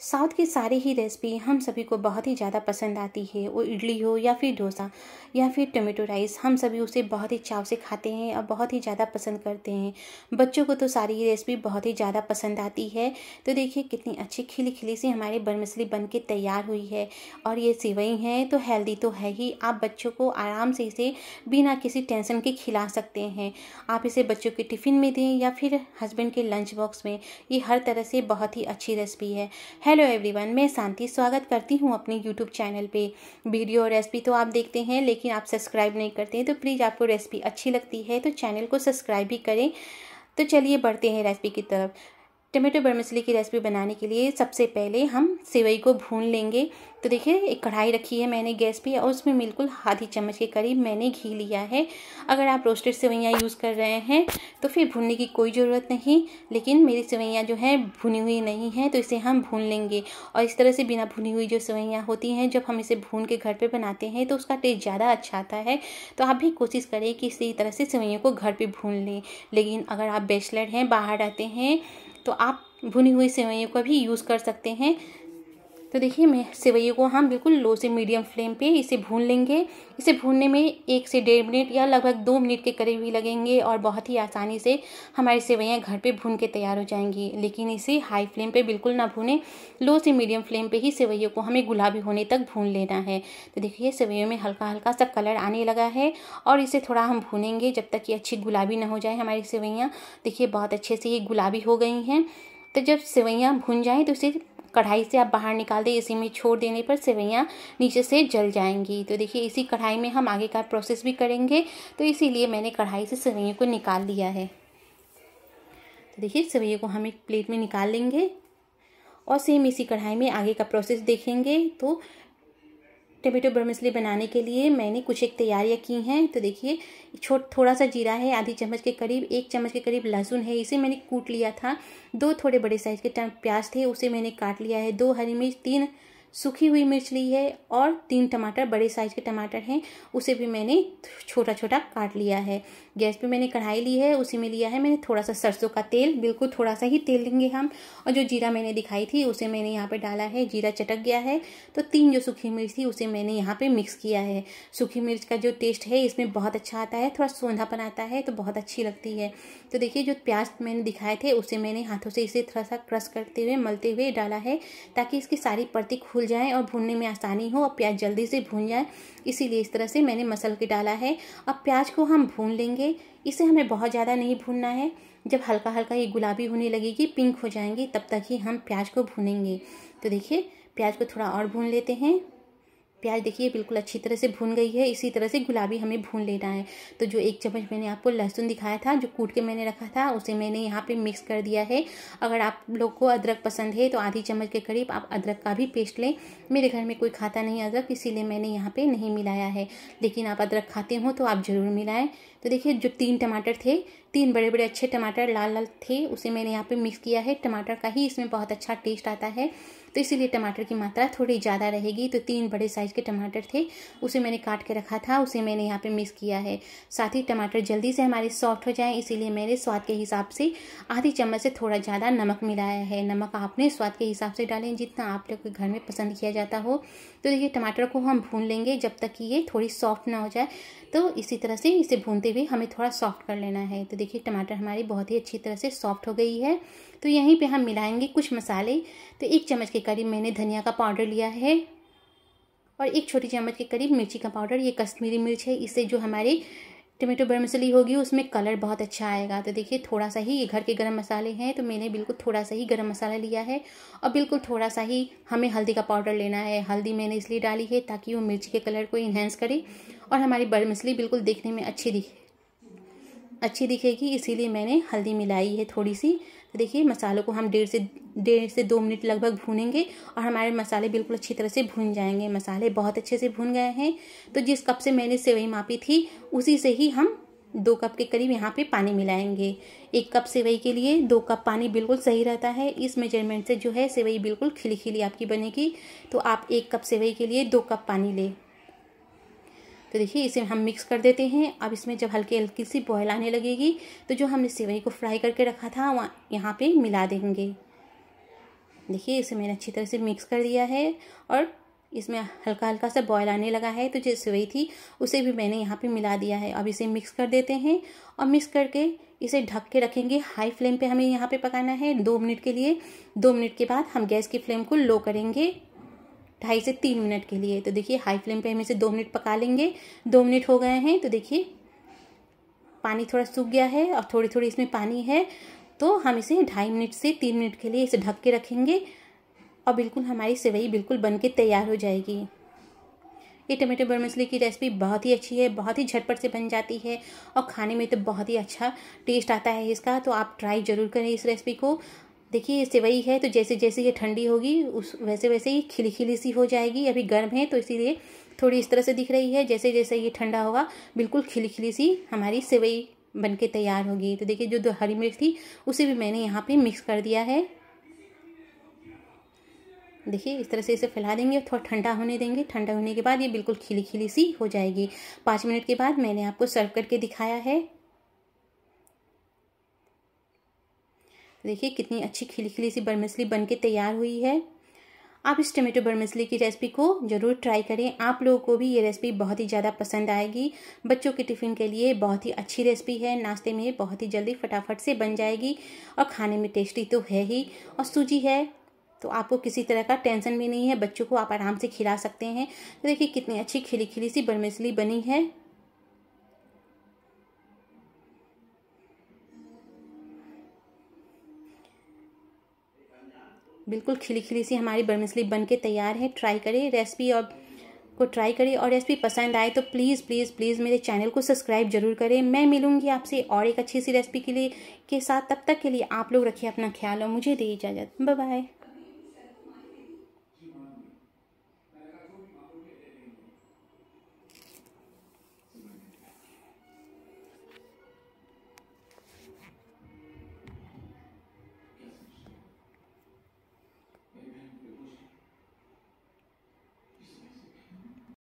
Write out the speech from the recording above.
south की सारी ही recipe हम सभी को बहुत ही ज़्यादा पसंद आती है वो इडली हो या फिर डोसा या फिर टोमेटो राइस हम सभी उसे बहुत ही चाव से खाते हैं और बहुत ही ज़्यादा पसंद करते हैं बच्चों को तो सारी ही रेसिपी बहुत ही ज़्यादा पसंद आती है तो देखिए कितनी अच्छी खिली खिली सी हमारी बन मछली बन के तैयार हुई है और ये सिवई हैं तो हेल्दी तो है ही आप बच्चों को आराम से इसे बिना किसी टेंशन के खिला सकते हैं आप इसे बच्चों के टिफ़िन में दें या फिर हस्बैंड के लंच बॉक्स में ये हर तरह से बहुत ही अच्छी रेसिपी है हेलो एवरीवन मैं शांति स्वागत करती हूँ अपने यूट्यूब चैनल पे वीडियो और रेसिपी तो आप देखते हैं लेकिन आप सब्सक्राइब नहीं करते हैं तो प्लीज़ आपको रेसिपी अच्छी लगती है तो चैनल को सब्सक्राइब भी करें तो चलिए बढ़ते हैं रेसिपी की तरफ टमाटो बड़ की रेसिपी बनाने के लिए सबसे पहले हम सेवई को भून लेंगे तो देखिए एक कढ़ाई रखी है मैंने गैस पे और उसमें बिल्कुल आधी चम्मच के करीब मैंने घी लिया है अगर आप रोस्टेड सेवैयाँ यूज़ कर रहे हैं तो फिर भूनने की कोई ज़रूरत नहीं लेकिन मेरी सेवैयाँ जो है भुनी हुई नहीं हैं तो इसे हम भून लेंगे और इस तरह से बिना भुनी हुई जो सेवैयाँ होती हैं जब हम इसे भून के घर पर बनाते हैं तो उसका टेस्ट ज़्यादा अच्छा आता है तो आप भी कोशिश करें कि इसी तरह से सेवैयों को घर पर भून लें लेकिन अगर आप बैचलर हैं बाहर आते हैं तो आप भुनी हुई सेवैयों का भी यूज़ कर सकते हैं तो देखिए मैं सेवैयों को हम बिल्कुल लो से मीडियम फ्लेम पे इसे भून लेंगे इसे भूनने में एक से डेढ़ मिनट या लगभग दो मिनट के करीब ही लगेंगे और बहुत ही आसानी से हमारी सेवैयाँ घर पे भून के तैयार हो जाएंगी लेकिन इसे हाई फ्लेम पे बिल्कुल ना भूने लो से मीडियम फ्लेम पे ही सेवैयों को हमें गुलाबी होने तक भून लेना है तो देखिए सेवैयों में हल्का हल्का सा कलर आने लगा है और इसे थोड़ा हम भूनेंगे जब तक ये अच्छी गुलाबी ना हो जाए हमारी सेवैयाँ देखिए बहुत अच्छे से ये गुलाबी हो गई हैं तो जब सेवैयाँ भून जाएँ तो इसे कढ़ाई से आप बाहर निकाल दें इसी में छोड़ देने पर सेवैयाँ नीचे से जल जाएंगी तो देखिए इसी कढ़ाई में हम आगे का प्रोसेस भी करेंगे तो इसीलिए मैंने कढ़ाई से सेवैयों को निकाल लिया है तो देखिए सेवैयों को हम एक प्लेट में निकाल लेंगे और सेम इसी कढ़ाई में आगे का प्रोसेस देखेंगे तो टमेटो बर्मिसली बनाने के लिए मैंने कुछ एक तैयारियाँ की हैं तो देखिए छोट थोड़ा सा जीरा है आधी चम्मच के करीब एक चम्मच के करीब लहसुन है इसे मैंने कूट लिया था दो थोड़े बड़े साइज़ के प्याज थे उसे मैंने काट लिया है दो हरी मिर्च तीन सूखी हुई मिर्च ली है और तीन टमाटर बड़े साइज के टमाटर हैं उसे भी मैंने छोटा छोटा काट लिया है गैस पे मैंने कढ़ाई ली है उसी में लिया है मैंने थोड़ा सा सरसों का तेल बिल्कुल थोड़ा सा ही तेल लेंगे हम और जो जीरा मैंने दिखाई थी उसे मैंने यहाँ पर डाला है जीरा चटक गया है तो तीन जो सूखी मिर्च थी उसे मैंने यहाँ पर मिक्स किया है सूखी मिर्च का जो टेस्ट है इसमें बहुत अच्छा आता है थोड़ा सोंधापन आता है तो बहुत अच्छी लगती है तो देखिए जो प्याज मैंने दिखाए थे उसे मैंने हाथों से इसे थोड़ा सा क्रश करते हुए मलते हुए डाला है ताकि इसकी सारी परती खुल जाए और भूनने में आसानी हो और प्याज जल्दी से भून जाए इसीलिए इस तरह से मैंने मसल के डाला है अब प्याज को हम भून लेंगे इसे हमें बहुत ज़्यादा नहीं भूनना है जब हल्का हल्का ये गुलाबी होने लगेगी पिंक हो जाएंगी तब तक ही हम प्याज को भूनेंगे तो देखिए प्याज को थोड़ा और भून लेते हैं प्याज देखिए बिल्कुल अच्छी तरह से भून गई है इसी तरह से गुलाबी हमें भून लेना है तो जो एक चम्मच मैंने आपको लहसुन दिखाया था जो कूट के मैंने रखा था उसे मैंने यहाँ पे मिक्स कर दिया है अगर आप लोग को अदरक पसंद है तो आधी चम्मच के करीब आप अदरक का भी पेस्ट लें मेरे घर में कोई खाता नहीं अदरक इसीलिए मैंने यहाँ पर नहीं मिलाया है लेकिन आप अदरक खाते हो तो आप ज़रूर मिलाएँ तो देखिए जो तीन टमाटर थे तीन बड़े बड़े अच्छे टमाटर लाल लाल थे उसे मैंने यहाँ पे मिक्स किया है टमाटर का ही इसमें बहुत अच्छा टेस्ट आता है तो इसीलिए टमाटर की मात्रा थोड़ी ज़्यादा रहेगी तो तीन बड़े साइज़ के टमाटर थे उसे मैंने काट के रखा था उसे मैंने यहाँ पे मिक्स किया है साथ ही टमाटर जल्दी से हमारे सॉफ्ट हो जाए इसीलिए मैंने स्वाद के हिसाब से आधी चम्मच से थोड़ा ज़्यादा नमक मिलाया है नमक आपने स्वाद के हिसाब से डालें जितना आप लोग के घर में पसंद किया जाता हो तो देखिए टमाटर को हम भून लेंगे जब तक कि ये थोड़ी सॉफ्ट ना हो जाए तो इसी तरह से इसे भूनते करते हुए हमें थोड़ा सॉफ्ट कर लेना है तो देखिए टमाटर हमारी बहुत ही अच्छी तरह से सॉफ्ट हो गई है तो यहीं पे हम मिलाएंगे कुछ मसाले तो एक चम्मच के करीब मैंने धनिया का पाउडर लिया है और एक छोटी चम्मच के करीब मिर्ची का पाउडर ये कश्मीरी मिर्च है इससे जो हमारे टमेटो बर मसाली होगी उसमें कलर बहुत अच्छा आएगा तो देखिए थोड़ा सा ही ये घर के गरम मसाले हैं तो मैंने बिल्कुल थोड़ा सा ही गरम मसाला लिया है और बिल्कुल थोड़ा सा ही हमें हल्दी का पाउडर लेना है हल्दी मैंने इसलिए डाली है ताकि वो मिर्ची के कलर को इन्हेंस करे और हमारी बर मछली बिल्कुल देखने में अच्छी दिखे अच्छी दिखेगी इसीलिए मैंने हल्दी मिलाई है थोड़ी सी तो देखिए मसालों को हम डेढ़ से डेढ़ से दो मिनट लगभग भूनेंगे और हमारे मसाले बिल्कुल अच्छी तरह से भून जाएंगे मसाले बहुत अच्छे से भून गए हैं तो जिस कप से मैंने सेवई मापी थी उसी से ही हम दो कप के करीब यहाँ पे पानी मिलाएंगे एक कप सेवई के लिए दो कप पानी बिल्कुल सही रहता है इस मेजरमेंट से जो है सेवई बिल्कुल खिली खिली आपकी बनेगी तो आप एक कप सेवई के लिए दो कप पानी लें तो देखिए इसे हम मिक्स कर देते हैं अब इसमें जब हल्की हल्की सी बॉयल आने लगेगी तो जो हमने सेवई को फ्राई करके रखा था वहाँ यहाँ पर मिला देंगे देखिए इसे मैंने अच्छी तरह से मिक्स कर दिया है और इसमें हल्का हल्का सा बॉयल आने लगा है तो जो सेवई थी उसे भी मैंने यहाँ पे मिला दिया है अब इसे मिक्स कर देते हैं और मिक्स करके इसे ढक के रखेंगे हाई फ्लेम पे हमें यहाँ पे पकाना है दो मिनट के लिए दो मिनट के बाद हम गैस की फ्लेम को लो करेंगे ढाई से तीन मिनट के लिए तो देखिए हाई फ्लेम पे हम इसे दो मिनट पका लेंगे दो मिनट हो गए हैं तो देखिए पानी थोड़ा सूख गया है और थोड़ी थोड़ी इसमें पानी है तो हम इसे ढाई मिनट से तीन मिनट के लिए इसे ढक के रखेंगे और बिल्कुल हमारी सेवई बिल्कुल बन के तैयार हो जाएगी ये टमाटो बर मछली की रेसिपी बहुत ही अच्छी है बहुत ही झटपट से बन जाती है और खाने में तो बहुत ही अच्छा टेस्ट आता है इसका तो आप ट्राई ज़रूर करें इस रेसिपी को देखिए ये सेवई है तो जैसे जैसे ये ठंडी होगी उस वैसे वैसे ये खिली खिली सी हो जाएगी अभी गर्म है तो इसीलिए थोड़ी इस तरह से दिख रही है जैसे जैसे ये ठंडा होगा बिल्कुल खिली खिली सी हमारी सेवई बन के तैयार होगी तो देखिए जो दो हरी मिर्च थी उसे भी मैंने यहाँ पे मिक्स कर दिया है देखिए इस तरह से इसे फैला देंगे थोड़ा ठंडा होने देंगे ठंडा होने के बाद ये बिल्कुल खिली खिली सी हो जाएगी पाँच मिनट के बाद मैंने आपको सर्व करके दिखाया है देखिए कितनी अच्छी खिली खिली सी बर्मिसली बन के तैयार हुई है आप इस टमेटो बर्मिसली की रेसिपी को ज़रूर ट्राई करें आप लोगों को भी ये रेसिपी बहुत ही ज़्यादा पसंद आएगी बच्चों के टिफ़िन के लिए बहुत ही अच्छी रेसिपी है नाश्ते में बहुत ही जल्दी फटाफट से बन जाएगी और खाने में टेस्टी तो है ही और सूजी है तो आपको किसी तरह का टेंशन भी नहीं है बच्चों को आप आराम से खिला सकते हैं तो देखिए कितनी अच्छी खिली खिली सी बर्मिसली बनी है बिल्कुल खिली खिली सी हमारी बर्मिसली बन के तैयार है ट्राई करें रेसिपी और को ट्राई करें और रेसिपी पसंद आए तो प्लीज़ प्लीज़ प्लीज़ मेरे चैनल को सब्सक्राइब जरूर करें मैं मिलूंगी आपसे और एक अच्छी सी रेसिपी के लिए के साथ तब तक के लिए आप लोग रखिए अपना ख्याल और मुझे दे इजाज़त बाय